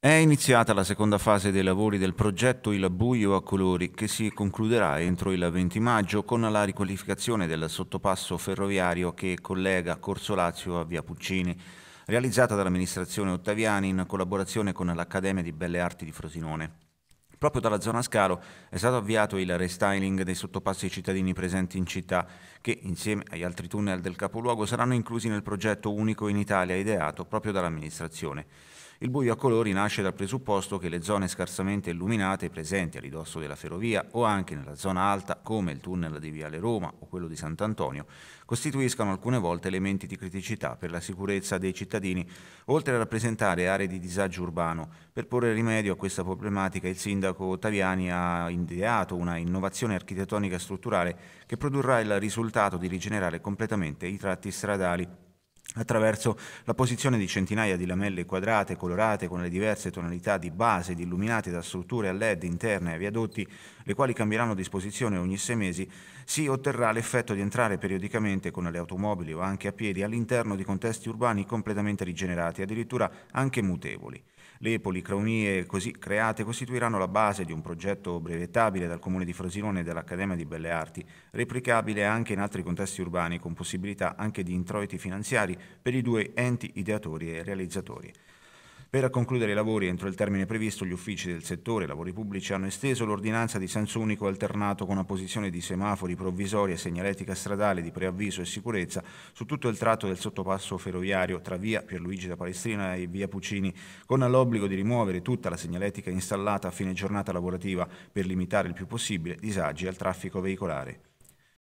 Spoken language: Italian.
È iniziata la seconda fase dei lavori del progetto Il Buio a Colori che si concluderà entro il 20 maggio con la riqualificazione del sottopasso ferroviario che collega Corso Lazio a Via Puccini, realizzata dall'amministrazione Ottaviani in collaborazione con l'Accademia di Belle Arti di Frosinone. Proprio dalla zona Scalo è stato avviato il restyling dei sottopassi cittadini presenti in città che insieme agli altri tunnel del capoluogo saranno inclusi nel progetto unico in Italia ideato proprio dall'amministrazione. Il buio a colori nasce dal presupposto che le zone scarsamente illuminate presenti a ridosso della ferrovia o anche nella zona alta, come il tunnel di Viale Roma o quello di Sant'Antonio, costituiscano alcune volte elementi di criticità per la sicurezza dei cittadini, oltre a rappresentare aree di disagio urbano. Per porre rimedio a questa problematica il sindaco Taviani ha ideato una innovazione architettonica strutturale che produrrà il risultato di rigenerare completamente i tratti stradali attraverso la posizione di centinaia di lamelle quadrate colorate con le diverse tonalità di base ed illuminate da strutture a LED interne ai viadotti, le quali cambieranno disposizione ogni sei mesi, si otterrà l'effetto di entrare periodicamente con le automobili o anche a piedi all'interno di contesti urbani completamente rigenerati, addirittura anche mutevoli. Le policromie così create costituiranno la base di un progetto brevettabile dal Comune di Frosinone e dall'Accademia di Belle Arti, replicabile anche in altri contesti urbani con possibilità anche di introiti finanziari per i due enti ideatori e realizzatori. Per concludere i lavori entro il termine previsto, gli uffici del settore lavori pubblici hanno esteso l'ordinanza di senso unico alternato con apposizione di semafori provvisoria, segnaletica stradale di preavviso e sicurezza su tutto il tratto del sottopasso ferroviario tra via Pierluigi da Palestrina e via Puccini, con l'obbligo di rimuovere tutta la segnaletica installata a fine giornata lavorativa per limitare il più possibile disagi al traffico veicolare.